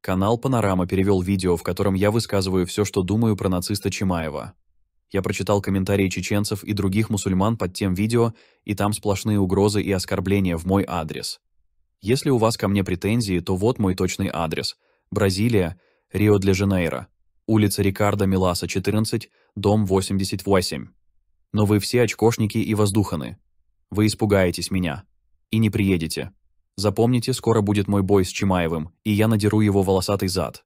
Канал «Панорама» перевел видео, в котором я высказываю все, что думаю про нациста Чимаева. Я прочитал комментарии чеченцев и других мусульман под тем видео, и там сплошные угрозы и оскорбления в мой адрес. Если у вас ко мне претензии, то вот мой точный адрес. Бразилия, Рио-де-Жанейро. Улица Рикардо Миласа, 14, дом 88. Но вы все очкошники и воздуханы. Вы испугаетесь меня. И не приедете. Запомните, скоро будет мой бой с Чимаевым, и я надеру его волосатый зад.